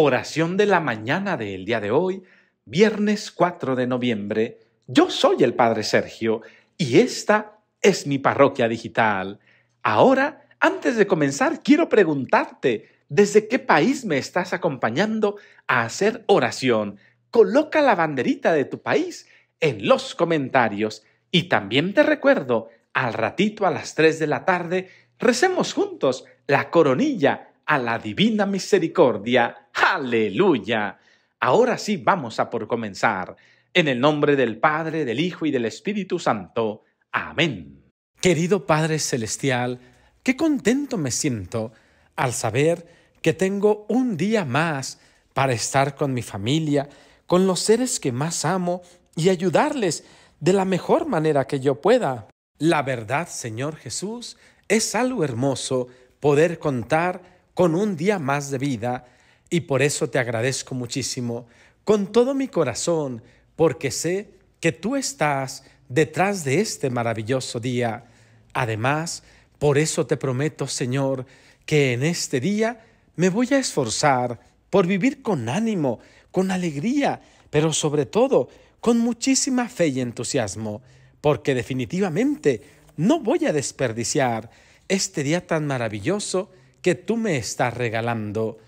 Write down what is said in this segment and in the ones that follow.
Oración de la mañana del día de hoy, viernes 4 de noviembre. Yo soy el Padre Sergio y esta es mi parroquia digital. Ahora, antes de comenzar, quiero preguntarte, ¿desde qué país me estás acompañando a hacer oración? Coloca la banderita de tu país en los comentarios y también te recuerdo, al ratito a las 3 de la tarde, recemos juntos la coronilla a la Divina Misericordia Aleluya. Ahora sí vamos a por comenzar. En el nombre del Padre, del Hijo y del Espíritu Santo. Amén. Querido Padre Celestial, qué contento me siento al saber que tengo un día más para estar con mi familia, con los seres que más amo y ayudarles de la mejor manera que yo pueda. La verdad, Señor Jesús, es algo hermoso poder contar con un día más de vida y por eso te agradezco muchísimo, con todo mi corazón, porque sé que tú estás detrás de este maravilloso día. Además, por eso te prometo, Señor, que en este día me voy a esforzar por vivir con ánimo, con alegría, pero sobre todo con muchísima fe y entusiasmo, porque definitivamente no voy a desperdiciar este día tan maravilloso que tú me estás regalando.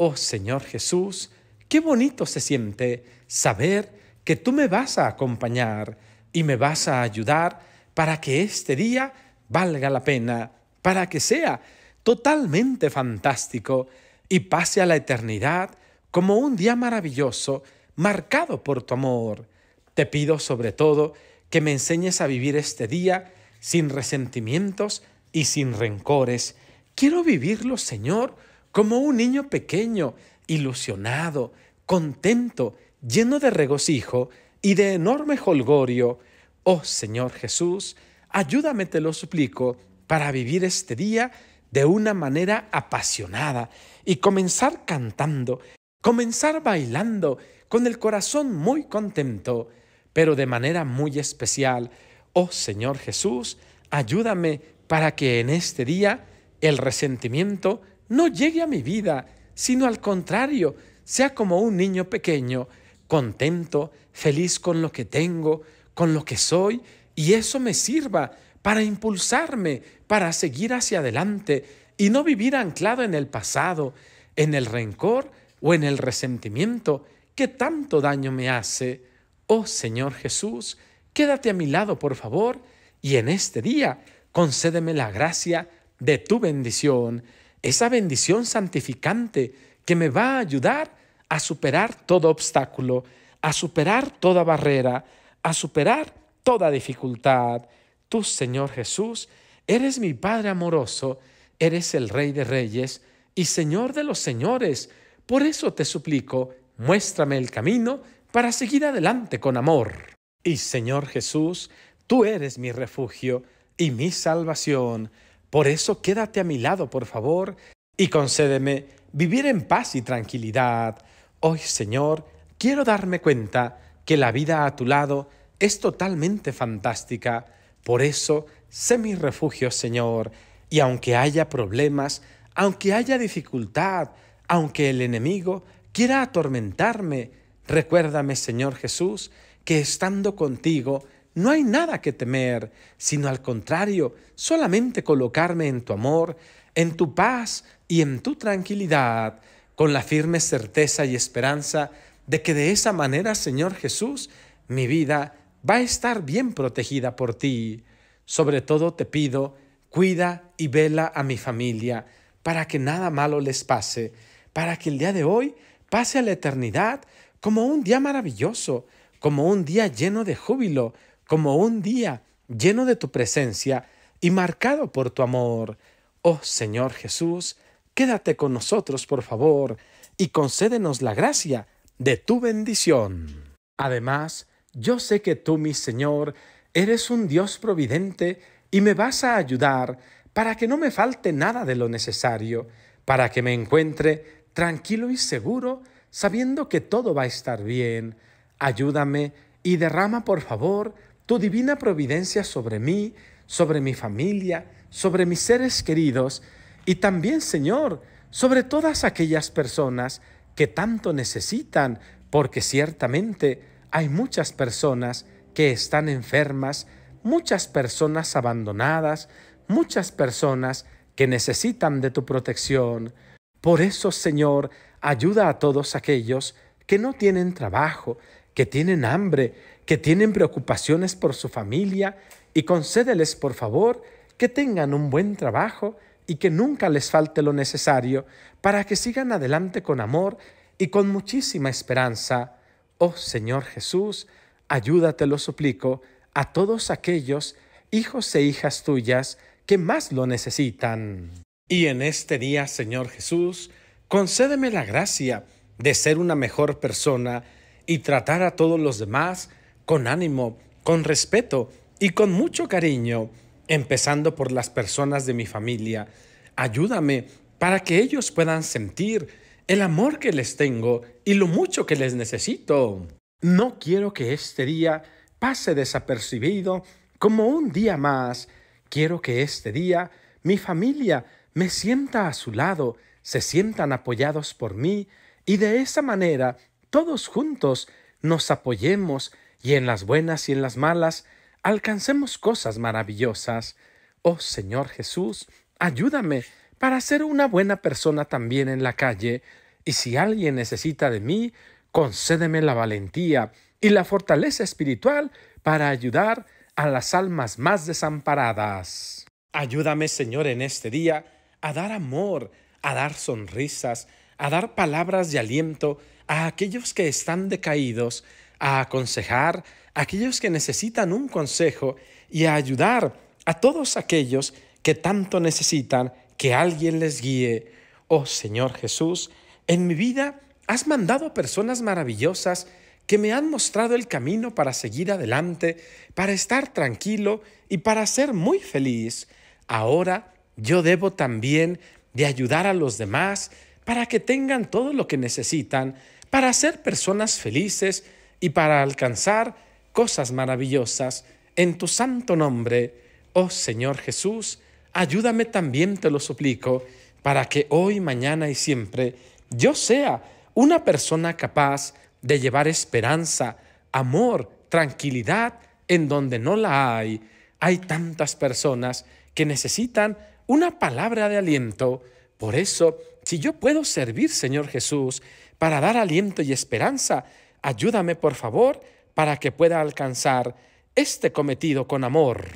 Oh Señor Jesús, qué bonito se siente saber que tú me vas a acompañar y me vas a ayudar para que este día valga la pena, para que sea totalmente fantástico y pase a la eternidad como un día maravilloso marcado por tu amor. Te pido sobre todo que me enseñes a vivir este día sin resentimientos y sin rencores. Quiero vivirlo, Señor, como un niño pequeño, ilusionado, contento, lleno de regocijo y de enorme holgorio. Oh Señor Jesús, ayúdame, te lo suplico, para vivir este día de una manera apasionada y comenzar cantando, comenzar bailando, con el corazón muy contento, pero de manera muy especial. Oh Señor Jesús, ayúdame para que en este día el resentimiento no llegue a mi vida, sino al contrario, sea como un niño pequeño, contento, feliz con lo que tengo, con lo que soy, y eso me sirva para impulsarme, para seguir hacia adelante y no vivir anclado en el pasado, en el rencor o en el resentimiento que tanto daño me hace. Oh Señor Jesús, quédate a mi lado, por favor, y en este día concédeme la gracia de tu bendición esa bendición santificante que me va a ayudar a superar todo obstáculo, a superar toda barrera, a superar toda dificultad. Tú, Señor Jesús, eres mi Padre amoroso, eres el Rey de Reyes y Señor de los Señores. Por eso te suplico, muéstrame el camino para seguir adelante con amor. Y Señor Jesús, tú eres mi refugio y mi salvación por eso quédate a mi lado, por favor, y concédeme vivir en paz y tranquilidad. Hoy, Señor, quiero darme cuenta que la vida a tu lado es totalmente fantástica. Por eso, sé mi refugio, Señor, y aunque haya problemas, aunque haya dificultad, aunque el enemigo quiera atormentarme, recuérdame, Señor Jesús, que estando contigo, no hay nada que temer, sino al contrario, solamente colocarme en tu amor, en tu paz y en tu tranquilidad, con la firme certeza y esperanza de que de esa manera, Señor Jesús, mi vida va a estar bien protegida por ti. Sobre todo te pido, cuida y vela a mi familia, para que nada malo les pase, para que el día de hoy pase a la eternidad como un día maravilloso, como un día lleno de júbilo, como un día lleno de tu presencia y marcado por tu amor. Oh Señor Jesús, quédate con nosotros, por favor, y concédenos la gracia de tu bendición. Además, yo sé que tú, mi Señor, eres un Dios providente y me vas a ayudar para que no me falte nada de lo necesario, para que me encuentre tranquilo y seguro, sabiendo que todo va a estar bien. Ayúdame y derrama, por favor, tu divina providencia sobre mí, sobre mi familia, sobre mis seres queridos y también, Señor, sobre todas aquellas personas que tanto necesitan, porque ciertamente hay muchas personas que están enfermas, muchas personas abandonadas, muchas personas que necesitan de tu protección. Por eso, Señor, ayuda a todos aquellos que no tienen trabajo, que tienen hambre, que tienen preocupaciones por su familia, y concédeles, por favor, que tengan un buen trabajo y que nunca les falte lo necesario para que sigan adelante con amor y con muchísima esperanza. Oh Señor Jesús, ayúdate, lo suplico, a todos aquellos hijos e hijas tuyas que más lo necesitan. Y en este día, Señor Jesús, concédeme la gracia de ser una mejor persona, y tratar a todos los demás con ánimo, con respeto y con mucho cariño, empezando por las personas de mi familia. Ayúdame para que ellos puedan sentir el amor que les tengo y lo mucho que les necesito. No quiero que este día pase desapercibido como un día más. Quiero que este día mi familia me sienta a su lado, se sientan apoyados por mí y de esa manera todos juntos nos apoyemos y en las buenas y en las malas alcancemos cosas maravillosas. Oh Señor Jesús, ayúdame para ser una buena persona también en la calle, y si alguien necesita de mí, concédeme la valentía y la fortaleza espiritual para ayudar a las almas más desamparadas. Ayúdame, Señor, en este día a dar amor, a dar sonrisas, a dar palabras de aliento a aquellos que están decaídos, a aconsejar a aquellos que necesitan un consejo y a ayudar a todos aquellos que tanto necesitan que alguien les guíe. Oh Señor Jesús, en mi vida has mandado personas maravillosas que me han mostrado el camino para seguir adelante, para estar tranquilo y para ser muy feliz. Ahora yo debo también de ayudar a los demás para que tengan todo lo que necesitan para ser personas felices y para alcanzar cosas maravillosas. En tu santo nombre, oh Señor Jesús, ayúdame también, te lo suplico, para que hoy, mañana y siempre yo sea una persona capaz de llevar esperanza, amor, tranquilidad en donde no la hay. Hay tantas personas que necesitan una palabra de aliento. Por eso si yo puedo servir, Señor Jesús, para dar aliento y esperanza, ayúdame, por favor, para que pueda alcanzar este cometido con amor.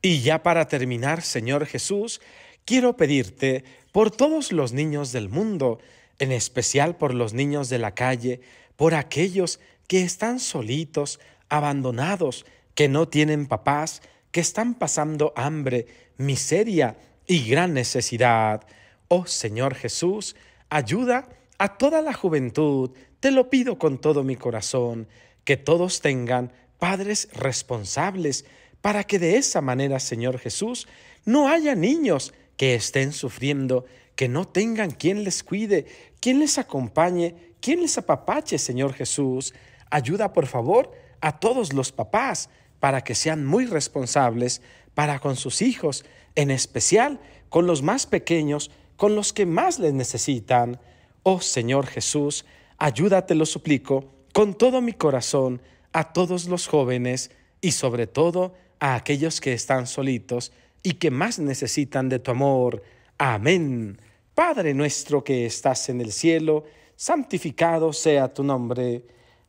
Y ya para terminar, Señor Jesús, quiero pedirte por todos los niños del mundo, en especial por los niños de la calle, por aquellos que están solitos, abandonados, que no tienen papás, que están pasando hambre, miseria y gran necesidad. Oh Señor Jesús, ayuda a toda la juventud, te lo pido con todo mi corazón, que todos tengan padres responsables, para que de esa manera, Señor Jesús, no haya niños que estén sufriendo, que no tengan quien les cuide, quien les acompañe, quien les apapache, Señor Jesús. Ayuda, por favor, a todos los papás para que sean muy responsables para con sus hijos, en especial con los más pequeños, con los que más les necesitan. Oh Señor Jesús, ayúdate, lo suplico, con todo mi corazón, a todos los jóvenes y sobre todo a aquellos que están solitos y que más necesitan de tu amor. Amén. Padre nuestro que estás en el cielo, santificado sea tu nombre.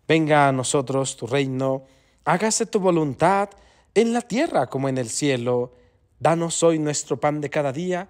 Venga a nosotros tu reino, hágase tu voluntad en la tierra como en el cielo. Danos hoy nuestro pan de cada día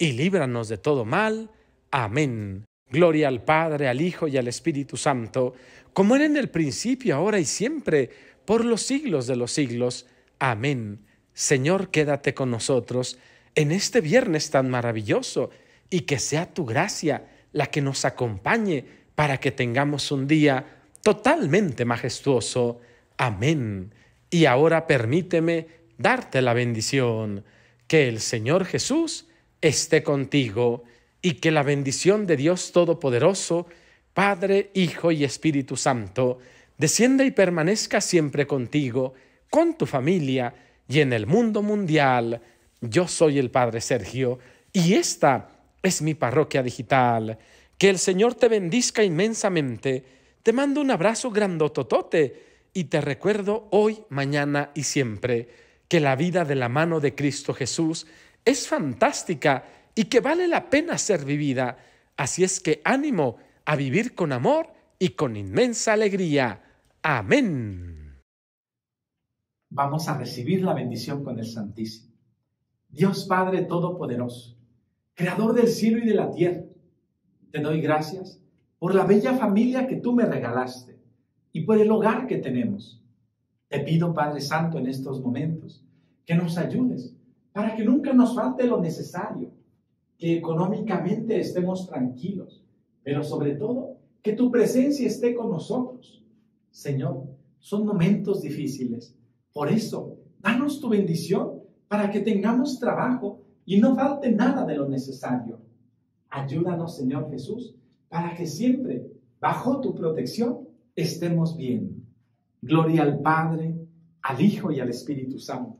y líbranos de todo mal. Amén. Gloria al Padre, al Hijo y al Espíritu Santo, como era en el principio, ahora y siempre, por los siglos de los siglos. Amén. Señor, quédate con nosotros en este viernes tan maravilloso y que sea tu gracia la que nos acompañe para que tengamos un día totalmente majestuoso. Amén. Y ahora permíteme darte la bendición. Que el Señor Jesús esté contigo y que la bendición de Dios Todopoderoso, Padre, Hijo y Espíritu Santo, descienda y permanezca siempre contigo, con tu familia y en el mundo mundial. Yo soy el Padre Sergio y esta es mi parroquia digital. Que el Señor te bendizca inmensamente. Te mando un abrazo grandototote y te recuerdo hoy, mañana y siempre que la vida de la mano de Cristo Jesús es fantástica y que vale la pena ser vivida. Así es que ánimo a vivir con amor y con inmensa alegría. Amén. Vamos a recibir la bendición con el Santísimo. Dios Padre Todopoderoso, Creador del cielo y de la tierra, te doy gracias por la bella familia que tú me regalaste y por el hogar que tenemos. Te pido, Padre Santo, en estos momentos, que nos ayudes para que nunca nos falte lo necesario, que económicamente estemos tranquilos, pero sobre todo que tu presencia esté con nosotros. Señor, son momentos difíciles. Por eso, danos tu bendición para que tengamos trabajo y no falte nada de lo necesario. Ayúdanos, Señor Jesús, para que siempre, bajo tu protección, estemos bien. Gloria al Padre, al Hijo y al Espíritu Santo